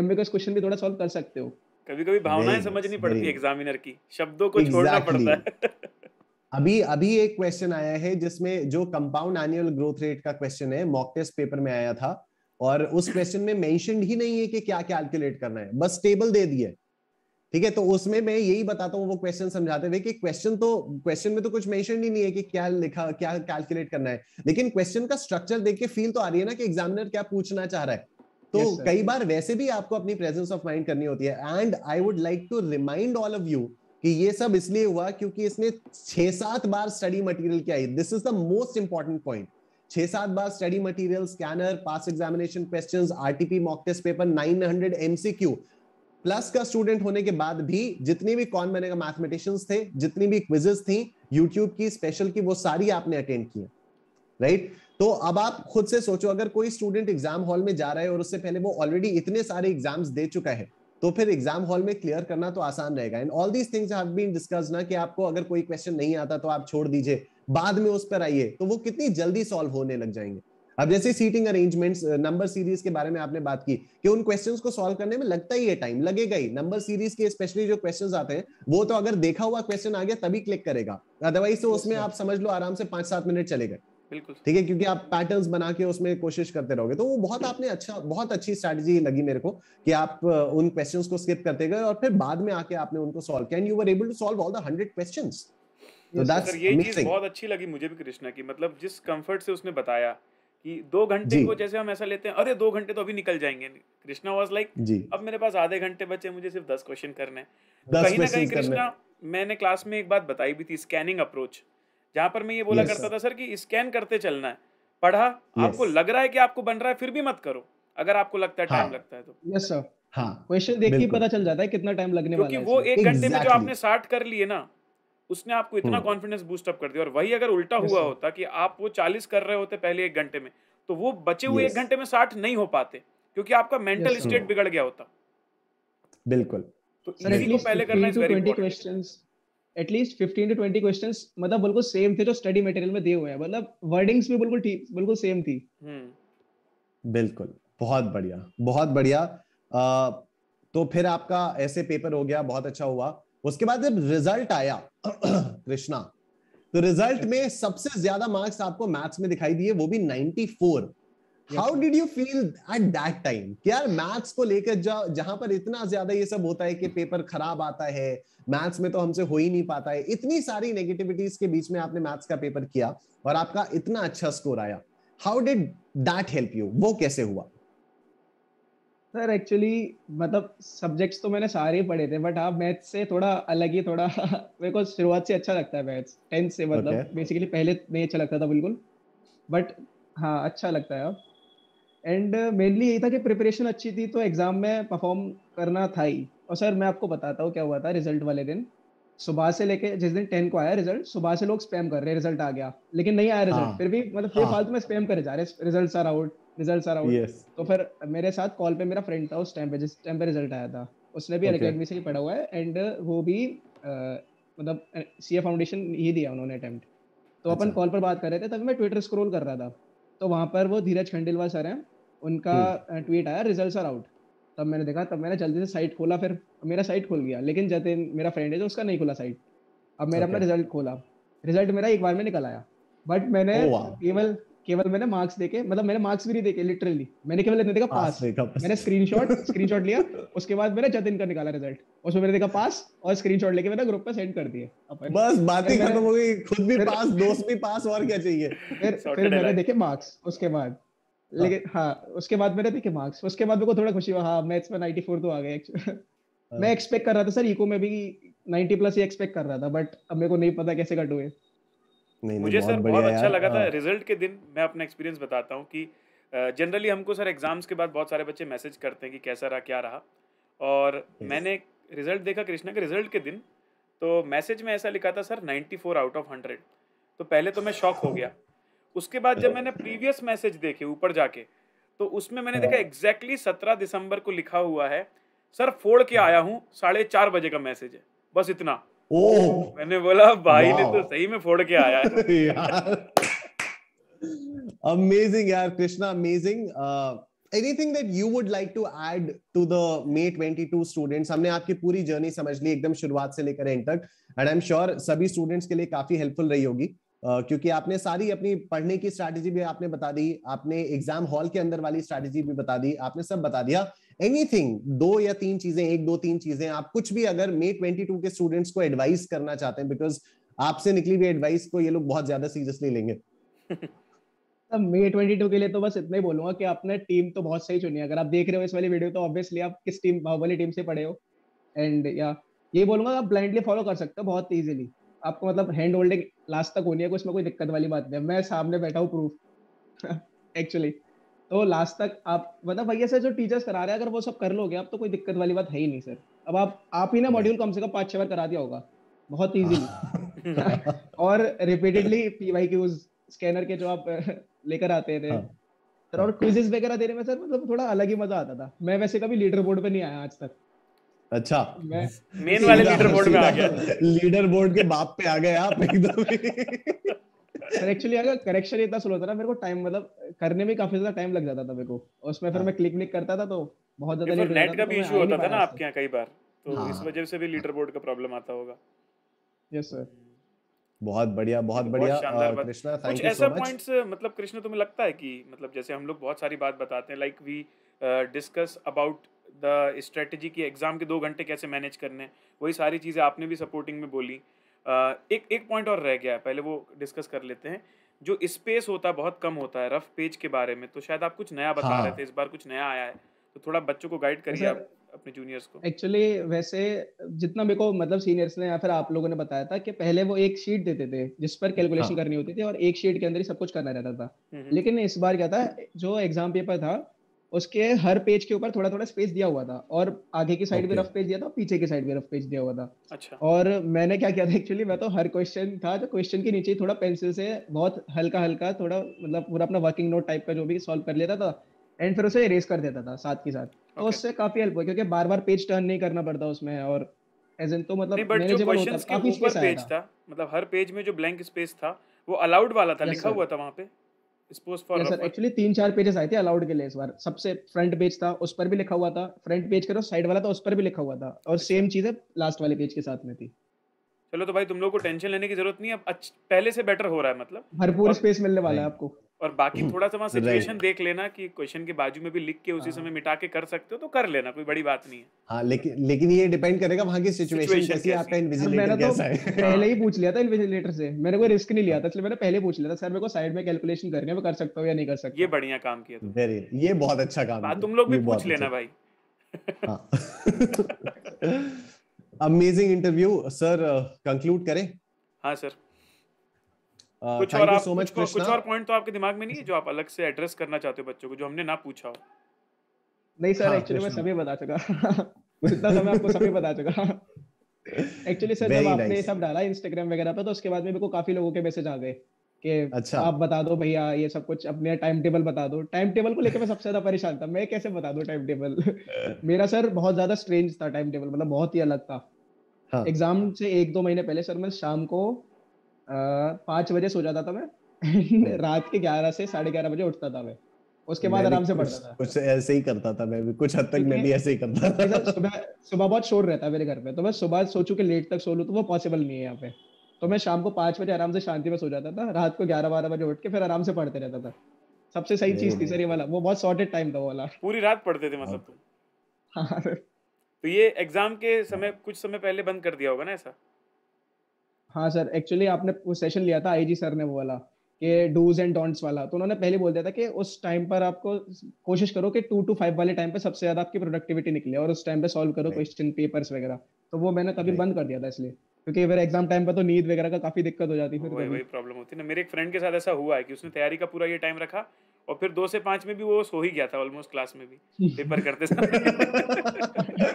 एम्बिगस क्वेश्चन भी थोड़ा सॉल्व कर सकते हो कभी कभी भावनाएं समझ नहीं पड़ती एग्जामिनर की शब्दों को छोड़ना पड़ता है [laughs] अभी अभी एक क्वेश्चन आया है जिसमें जो कंपाउंड एनुअल ग्रोथ रेट का क्वेश्चन है मॉक टेस्ट पेपर में आया था और उस क्वेश्चन में मेंशन ही नहीं है कि क्या कैलकुलेट करना है बस टेबल दे दिए ठीक है तो उसमें मैं यही बताता हूँ वो क्वेश्चन समझाते हुए कि क्वेश्चन तो क्वेश्चन में तो कुछ मेंशन ही नहीं है कि क्या लिखा क्या कैलकुलेट करना है लेकिन क्वेश्चन का स्ट्रक्चर देख के फील तो आ रही है ना कि एग्जामिनर क्या पूछना चाह रहा है तो yes, कई बार वैसे भी आपको अपनी प्रेजेंस ऑफ माइंड करनी होती है and I would like to remind all of you कि ये सब इसलिए हुआ क्योंकि इसने छह सात बार स्टडी मटेरियल किया है this is the most important point छह सात बार study material scanner past examination questions RTP mock test paper 900 MCQ plus का स्टूडेंट होने के बाद भी जितनी भी कौन बनेगा मैथमेटिशियंस थे जितनी भी क्विजेस थी यूट्यूब की स्पेशल की वो सारी आपने अटेंड किए राइट तो अब आप खुद से सोचो अगर कोई स्टूडेंट एग्जाम हॉल में जा रहा है और उससे पहले वो ऑलरेडी इतने सारे एग्जाम्स दे चुका है तो फिर एग्जाम हॉल में क्लियर करना तो आसान रहेगा and all these things have been discuss ना कि आपको अगर कोई क्वेश्चन नहीं आता तो आप छोड़ दीजिए बाद में उस पर आइए तो वो कितनी जल्दी सॉल्व होने लग जाएंगे अब जैसे सीटिंग अरेंजमेंट्स नंबर सीरीज के बारे में आपने बात की कि उन क्वेश्चंस को सॉल्व करने में लगता ही है टाइम लगेगा ही नंबर सीरीज के स्पेशली जो क्वेश्चंस आते हैं वो तो अगर देखा हुआ क्वेश्चन आ गया तभी क्लिक करेगा अदरवाइज तो उसमें आप समझ लो आराम से पांच सात मिनट चले गए बिल्कुल ठीक है क्योंकि आप पैटर्न्स बना के उसमें कोशिश करते रहोगे तो वो बहुत आपने अच्छा बहुत अच्छी स्ट्रैटेजी लगी मेरे को कि आप उन क्वेश्चंस को स्किप करते गए और फिर बाद में आके आपने उनको सॉल्व किया and you were able to solve all the 100 questions तो दैट्स ये चीज बहुत अच्छी लगी मुझे भी कृष्णा की मतलब जिस कंफर्ट से उसने बताया कि दो घंटे को जैसे हम ऐसा लेते हैं अरे दो घंटे तो अभी निकल जाएंगे कृष्णा वाज लाइक अब मेरे पास आधे घंटे बचे मुझे सिर्फ दस क्वेश्चन करने कहीं ना कहीं कृष्णा मैंने क्लास में एक बात बताई भी थी स्कैनिंग अप्रोच जहां पर मैं ये बोला करता था सर कि स्कैन करते चलना है पढ़ा आपको लग रहा है कि आपको बन रहा है फिर भी मत करो अगर आपको लगता है टाइम हाँ। लगता है तो यस सर क्वेश्चन देख के पता चल जाता है कितना टाइम लगने वाला है वो एक घंटे में जो आपने साठ कर लिए ना उसने आपको इतना कॉन्फिडेंस बूस्ट अप कर दिया और वही अगर उल्टा हुआ होता कि आप वो चालीस कर रहे होते पहले एक घंटे में तो वो बचे हुए एक घंटे में साठ नहीं हो पाते क्योंकि आपका मेंटल स्टेट बिगड़ गया होता बिल्कुल तो इसी को पहले करना है at least fifteen to twenty question मतलब बिल्कुल सेम थे जो स्टडी मटेरियल में दिए हुए हैं मतलब वर्डिंग्स भी बिल्कुल बिल्कुल सेम थी हम्म। बिल्कुल बहुत बढ़िया बहुत बढ़िया तो फिर आपका ऐसे पेपर हो गया बहुत अच्छा हुआ उसके बाद जब रिजल्ट आया [clears throat] कृष्णा तो रिजल्ट अच्छा। में सबसे ज्यादा मार्क्स आपको मैथ्स में दिखाई दिए वो भी 94 how did you feel at that time यार मैथ्स को लेकर जहां पर इतना ज्यादा ये सब होता है कि पेपर खराब आता है मैथ्स में तो हमसे हो ही नहीं पाता है इतनी सारी नेगेटिविटीज के बीच में आपने मैथ्स का पेपर किया और आपका इतना अच्छा स्कोर आया how did that help you वो कैसे हुआ सर एक्चुअली मतलब सब्जेक्ट्स तो मैंने सारे पढ़े थे बट आप मैथ्स से थोड़ा अलग ही थोड़ा [laughs] मेरे को शुरुआत से अच्छा लगता है मैथ्स टेंथ से मतलब बेसिकली okay. पहले नहीं अच्छा लगता था बिल्कुल बट हाँ अच्छा लगता है अब एंड मेनली uh, यही था कि प्रिपरेशन अच्छी थी तो एग्ज़ाम में परफॉर्म करना था ही और सर मैं आपको बताता हूँ क्या हुआ था रिजल्ट वाले दिन सुबह से लेके जिस दिन टेन को आया रिजल्ट सुबह से लोग स्पैम कर रहे हैं रिजल्ट आ गया लेकिन नहीं आया रिजल्ट हाँ, फिर भी मतलब हाँ, फालतू में स्पैम करे जा रहे रिजल्ट सारा आउट रिजल्ट सारा आउट yes. तो फिर मेरे साथ कॉल पे मेरा फ्रेंड था उस टाइम पे जिस टाइम पे रिजल्ट आया था उसने भी अकेडमी okay. से ही पढ़ा हुआ है एंड uh, वो भी आ, uh, मतलब सी फाउंडेशन ही दिया उन्होंने अटेम्प्ट तो अपन कॉल अच्छा। पर बात कर रहे थे तभी मैं ट्विटर स्क्रोल कर रहा था तो वहाँ पर वो धीरज खंडेलवा सर हैं उनका ट्वीट हम्म। आया रिजल्ट्स आर आउट तब मैंने देखा तब मैंने जल्दी से साइट खोला फिर मेरा साइट खोल गया लेकिन जतिन मेरा फ्रेंड है जो उसका नहीं खुला साइट अब मैंने अपना रिजल्ट खोला रिजल्ट मेरा एक बार में निकल आया बट मैंने oh, केवल केवल मैंने मार्क्स देखे मतलब मैंने मार्क्स भी नहीं देखे लिटरली मैंने केवल इतने देखा पास मैंने स्क्रीनशॉट स्क्रीनशॉट लिया उसके बाद मैंने जतिन का निकाला रिजल्ट उसमें मैंने देखा पास और स्क्रीनशॉट लेके मैंने ग्रुप पे सेंड कर दिए बस बात ही खत्म हो गई खुद भी पास दोस्त भी पास और क्या चाहिए फिर फिर मैंने देखे मार्क्स उसके बाद हाँ। लेकिन हाँ उसके बाद मेरे देखे मार्क्स उसके बाद मेरे को थोड़ा खुशी हुआ हाँ मैथ्स में फोर तो आ गए हाँ। मैं एक्सपेक्ट कर रहा था सर इको में भी नाइन्टी प्लस ही एक्सपेक्ट कर रहा था बट अब मेरे को नहीं पता कैसे कट हुए नहीं, मुझे सर बहुत अच्छा लगा था रिजल्ट हाँ। के दिन मैं अपना एक्सपीरियंस बताता हूँ कि जनरली हमको सर एग्जाम्स के बाद बहुत सारे बच्चे मैसेज करते हैं कि कैसा रहा क्या रहा और मैंने रिजल्ट देखा कृष्णा के रिजल्ट के दिन तो मैसेज में ऐसा लिखा था सर 94 आउट ऑफ हंड्रेड तो पहले तो मैं शॉक हो गया उसके बाद जब [laughs] मैंने प्रीवियस मैसेज देखे ऊपर जाके तो उसमें मैंने देखा एग्जैक्टली हाँ। सत्रह दिसंबर को लिखा हुआ है सर फोड़ के आया हूँ साढ़े चार बजे का मैसेज है बस इतना ओ, मैंने बोला भाई ने तो सही में फोड़ के आया अमेजिंग [laughs] यार Krishna amazing anything that you would like to add to the May the may 22 students हमने आपकी पूरी जर्नी समझ ली एकदम शुरुआत से लेकर एंड तक एंड आई एम श्योर सभी स्टूडेंट्स के लिए काफी हेल्पफुल रही होगी क्योंकि आपने सारी अपनी पढ़ने की स्ट्रैटेजी भी आपने बता दी आपने एग्जाम हॉल के अंदर वाली स्ट्रैटेजी भी बता दी आपने सब बता दिया एनीथिंग दो या तीन चीजें एक दो तीन चीजें आप कुछ भी अगर मे ट्वेंटी टू के स्टूडेंट्स को एडवाइस करना चाहते हैं बिकॉज आपसे निकली हुई एडवाइस को ये लोग बहुत ज्यादा सीरियसली लेंगे मे ट्वेंटी टू के लिए तो बस इतना ही बोलूंगा कि आपने टीम तो बहुत सही चुनी है अगर आप देख रहे हो इस वाली वीडियो तो ऑब्वियसली आप किस टीम बाहुबली टीम से पढ़े हो एंड या ये बोलूंगा आप ब्लाइंडली फॉलो कर सकते हो बहुत इजीली आपको मतलब हैंड होल्डिंग लास्ट तक होनी है कोई कोई दिक्कत वाली बात नहीं मैं सामने बैठा हूँ प्रूफ एक्चुअली [laughs] तो लास्ट तक आप मतलब भैया सर जो टीचर्स करा रहे हैं अगर वो सब कर लोगे आप तो कोई दिक्कत वाली बात है ही नहीं सर अब आप आप ही ना मॉड्यूल कम से कम पाँच छः बार करा दिया होगा बहुत ईजी [laughs] और repeatedly P Y Qs scanner के जो आप [laughs] लेकर आते थे हाँ। और क्विजेस वगैरह देने में सर मतलब थोड़ा अलग ही मजा आता था मैं वैसे कभी लीडर बोर्ड पर नहीं आया आज तक अच्छा मेन वाले लीडर बोर्ड में आ गया लीडर बोर्ड के बाप पे आ गए आप एकदम एक्चुअली अगर करेक्शन इतना स्लो था ना मेरे को टाइम मतलब करने में काफी ज्यादा टाइम लग जाता था मेरे को उसमें फिर हाँ। मैं क्लिक क्लिक करता था तो बहुत ज्यादा नेट का तो भी इशू होता था ना आपके यहां कई बार तो हाँ। इस वजह से भी लीडर बोर्ड का प्रॉब्लम आता होगा यस सर बहुत बढ़िया बहुत बढ़िया Krishna thank you so much points मतलब कृष्णा तुम्हें लगता है कि मतलब जैसे हम लोग बहुत सारी बात बताते हैं like we discuss about the strategy की एग्ज़ाम के दो घंटे कैसे मैनेज करने वही सारी चीज़ें आपने भी सपोर्टिंग में बोली एक एक पॉइंट और रह गया है पहले वो डिस्कस कर लेते हैं जो स्पेस होता है बहुत कम होता है रफ पेज के बारे में तो शायद आप कुछ नया बता हाँ। रहे थे इस बार कुछ नया आया है तो थोड़ा बच्चों को गाइड करिए आप अपने जूनियर्स को एक्चुअली वैसे जितना मेरे को मतलब सीनियर्स ने या फिर आप लोगों ने बताया था कि पहले वो एक शीट देते थे जिस पर कैलकुलेशन हाँ. करनी होती थी और एक शीट के अंदर ही सब कुछ करना रहता था हम्म, हम्म। लेकिन इस बार क्या था जो एग्जाम पेपर था उसके हर पेज के ऊपर थोड़ा थोड़ा स्पेस दिया हुआ था और आगे की साइड okay. भी रफ पेज दिया था पीछे की साइड भी रफ पेज दिया हुआ था अच्छा और मैंने क्या किया था एक्चुअली मैं तो हर क्वेश्चन था तो क्वेश्चन के नीचे थोड़ा पेंसिल से बहुत हल्का हल्का थोड़ा मतलब पूरा अपना वर्किंग नोट टाइप का जो भी सॉल्व कर लेता था एंड फिर उसे इरेज कर देता था साथ के साथ तो okay. तो उससे काफी हेल्प हुआ क्योंकि बार बार पेज टर्न नहीं करना पड़ता उसमें और एज इन तो मतलब मैंने जो क्वेश्चंस के ऊपर पेज था मतलब हर पेज में जो ब्लैंक स्पेस था वो अलाउड वाला था लिखा हुआ था वहां पे एक्चुअली तीन चार पेजेस अलाउड के लिए इस बार सबसे फ्रंट पेज था उस पर भी लिखा हुआ था फ्रंट पेज करो साइड वाला था उस पर भी लिखा हुआ था और लास्ट अच्छा। वाले पेज के साथ में थी चलो तो भाई तुम लोग को टेंशन लेने की जरूरत नहीं है पहले से बेटर हो रहा है मतलब भरपूर स्पेस मिलने वाला है आपको और बाकी हम्म। थोड़ा सा वहाँ सिचुएशन देख लेना कि क्वेश्चन के बाजू में भी लिख के उसी हाँ। समय मिटा के कर सकते हो तो कर लेना कोई बड़ी बात नहीं है हाँ लेकिन लेकिन ये डिपेंड करेगा वहाँ की सिचुएशन कैसी है आपका इनविजिलेटर तो कैसा है [laughs] पहले ही पूछ लिया था इनविजिलेटर से मैंने कोई रिस्क नहीं लिया था हाँ। इसलिए मैंने पहले पूछ लिया था सर मेरे को साइड में कैलकुलेशन करने मैं कर सकता हूँ या नहीं कर सकता ये बढ़िया काम किया वेरी ये बहुत अच्छा काम तुम लोग भी पूछ लेना अच्छा। भाई अमेजिंग इंटरव्यू सर कंक्लूड करें हाँ सर Uh, कुछ और आप so much, कुछ, कुछ और पॉइंट तो आपके दिमाग में नहीं है जो आप अलग से एड्रेस करना चाहते हो बच्चों को जो हमने ना पूछा हो नहीं सर एक्चुअली हाँ, मैं सभी बता चुका [laughs] इतना समय आपको सभी बता चुका एक्चुअली सर जब आपने सब डाला इंस्टाग्राम वगैरह पे तो उसके बाद में को काफी लोगों के मैसेज आ गए कि अच्छा आप बता दो भैया ये सब कुछ अपने टाइम टेबल बता दो टाइम टेबल को लेकर मैं सबसे ज्यादा परेशान था मैं कैसे बता दो टाइम टेबल मेरा सर बहुत ज्यादा स्ट्रेंज था टाइम टेबल मतलब बहुत ही अलग था एग्जाम हाँ। से एक दो महीने पहले सर मैं शाम को पांच बजे सो जाता था मैं [laughs] रात के ग्यारह से साढ़े ग्यारह बजे उठता था मैं उसके बाद आराम से पढ़ता था कुछ ऐसे ही करता था मैं भी कुछ हद तक मैं भी ऐसे ही करता था सुबह सुबह बहुत शोर रहता है मेरे घर पे तो मैं सुबह सोचू की लेट तक सो लू तो वो पॉसिबल नहीं है यहाँ पे तो मैं शाम को पांच बजे आराम से शांति में सो जाता था रात को ग्यारह बारह बजे उठ के फिर आराम से पढ़ते रहता था सबसे सही चीज थी सर ये वाला वो बहुत सॉर्टेड टाइम था वो वाला पूरी रात पढ़ते थे मतलब हाँ। हाँ। तो ये एग्जाम के समय कुछ समय पहले बंद कर दिया होगा ना ऐसा हाँ सर एक्चुअली आपने वो सेशन लिया था आईजी सर ने वो वाला के डूज एंड डोंट्स वाला तो उन्होंने पहले बोल दिया था कि उस टाइम पर आपको कोशिश करो कि टू टू फाइव वाले टाइम पे सबसे ज्यादा आपकी प्रोडक्टिविटी निकले और उस टाइम पे सॉल्व करो क्वेश्चन पेपर्स वगैरह तो वो मैंने कभी बंद कर दिया था इसलिए क्योंकि फिर एग्जाम टाइम पर तो नींद वगैरह का काफी दिक्कत हो जाती फिर वही वही प्रॉब्लम होती है ना मेरे एक फ्रेंड के साथ ऐसा हुआ है कि उसने तैयारी का पूरा ये टाइम रखा और फिर दो से पाँच में भी वो सो ही गया था ऑलमोस्ट क्लास में भी पेपर [laughs] करते समय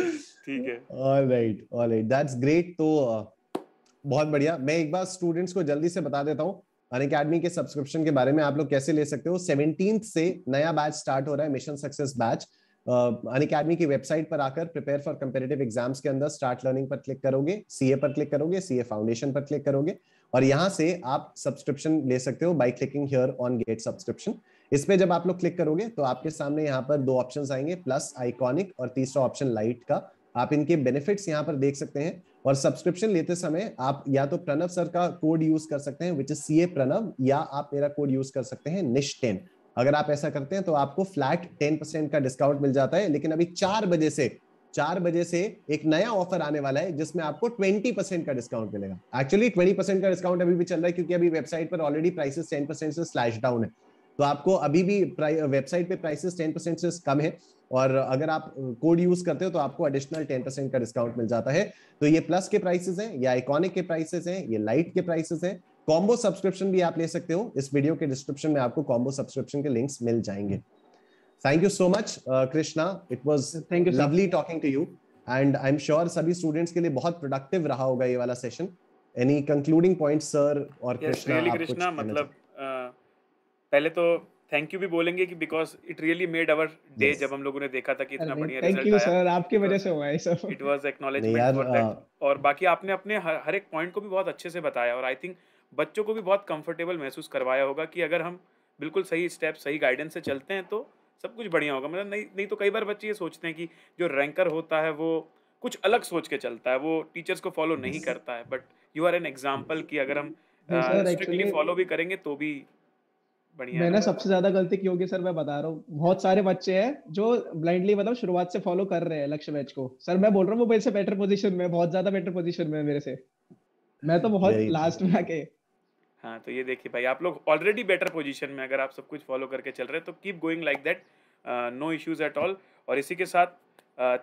[laughs] [laughs] ठीक है ऑल राइट दैट्स ग्रेट तो uh, बहुत बढ़िया मैं एक बार स्टूडेंट्स को जल्दी से बता देता हूँ अन अकेडमी के सब्सक्रिप्शन के बारे में आप लोग कैसे ले सकते हो सेवनटीन से नया बैच स्टार्ट हो रहा है mission success batch Unacademy की वेबसाइट पर आकर प्रिपेयर फॉर कंपेरेटिव एग्जाम्स के अंदर स्टार्ट लर्निंग पर क्लिक करोगे सीए पर क्लिक करोगे सीए फाउंडेशन पर क्लिक करोगे और यहाँ से आप सब्सक्रिप्शन ले सकते हो by clicking here on get subscription इस पे जब आप लोग क्लिक करोगे तो आपके सामने यहाँ पर दो ऑप्शन आएंगे प्लस आइकॉनिक और तीसरा ऑप्शन लाइट का आप इनके बेनिफिट्स यहाँ पर देख सकते हैं और सब्सक्रिप्शन लेते समय आप या तो प्रणव सर का कोड यूज कर सकते हैं विच इज सी ए प्रणव या आप मेरा कोड यूज कर सकते हैं निश टेन अगर आप ऐसा करते हैं तो आपको फ्लैट टेन परसेंट का डिस्काउंट मिल जाता है लेकिन अभी चार बजे से चार बजे से एक नया ऑफर आने वाला है जिसमें आपको ट्वेंटी परसेंट का डिस्काउंट मिलेगा एक्चुअली ट्वेंटी परसेंट का डिस्काउंट अभी भी चल रहा है क्योंकि अभी वेबसाइट पर ऑलरेडी प्राइसेस टेन परसेंट से स्लैश डाउन है तो आपको अभी भी वेबसाइट पे प्राइसेस टेन परसेंट से कम है और अगर आप कोड यूज करते हो तो आपको एडिशनल टेन परसेंट का डिस्काउंट मिल जाता है तो ये प्लस के प्राइसेस हैं या आइकॉनिक के प्राइसेस हैं ये लाइट के प्राइसेस हैं कॉम्बो सब्सक्रिप्शन भी आप ले सकते हो इस वीडियो के डिस्क्रिप्शन में आपको कॉम्बो सब्सक्रिप्शन के लिंक्स मिल जाएंगे thank you so much Krishna it was thank you lovely talking to you and I am sure सभी स्टूडेंट्स के लिए बहुत प्रोडक्टिव रहा होगा ये वाला session any concluding point sir और कृष्णा मतलब पहले तो थैंक यू भी बोलेंगे कि because it really made our day जब हम लोगों ने देखा था कि इतना बढ़िया रिजल्ट आया सर आपकी वजह से हुआ है sir it was acknowledgement for that और बाकी आपने अपने हर, हर एक पॉइंट को भी बहुत अच्छे से बताया और आई थिंक बच्चों को भी बहुत कंफर्टेबल महसूस करवाया होगा कि अगर हम बिल्कुल सही स्टेप सही गाइडेंस से चलते हैं तो सब कुछ बढ़िया होगा मतलब नहीं नहीं तो कई बार बच्चे ये सोचते हैं कि जो रैंकर होता है वो कुछ अलग सोच के चलता है वो टीचर्स को फॉलो नहीं करता है but you are an example कि अगर हम स्ट्रिक्टली फॉलो भी करेंगे तो भी बढ़िया मैंने सबसे ज्यादा गलती की होगी सर मैं बता रहा हूँ बहुत सारे बच्चे हैं जो ब्लाइंडली मतलब शुरुआत से फॉलो कर रहे हैं लक्ष्य मैच को सर मैं बोल रहा हूँ वो मेरे से बेटर पोजीशन में बहुत ज्यादा बेटर पोजीशन में मेरे से मैं तो बहुत लास्ट में आके हाँ तो ये देखिए भाई आप लोग ऑलरेडी बेटर पोजीशन में अगर आप सब कुछ फॉलो करके चल रहे हैं तो keep going like that no issues at all और इसी के साथ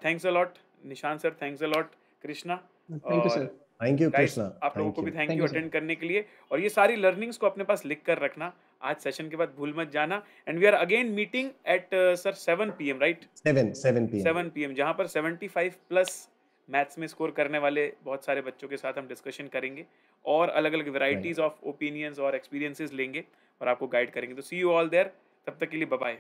thanks uh, a lot Nishan sir thanks a lot Krishna thank you sir thank you Krishna आप लोगों को भी थैंक यू अटेंड करने के लिए और ये सारी लर्निंग्स को अपने पास लिख कर रखना आज सेशन के बाद भूल मत जाना and we are again meeting at sir seven P M right seven seven P seven P M जहाँ पर सेवेंटी फाइव प्लस मैथ्स में स्कोर करने वाले बहुत सारे बच्चों के साथ हम डिस्कशन करेंगे और अलग अलग वेराइटीज ऑफ ओपिनियंस और एक्सपीरियंसेस लेंगे और आपको गाइड करेंगे तो सी यू ऑल देयर तब तक के लिए बाय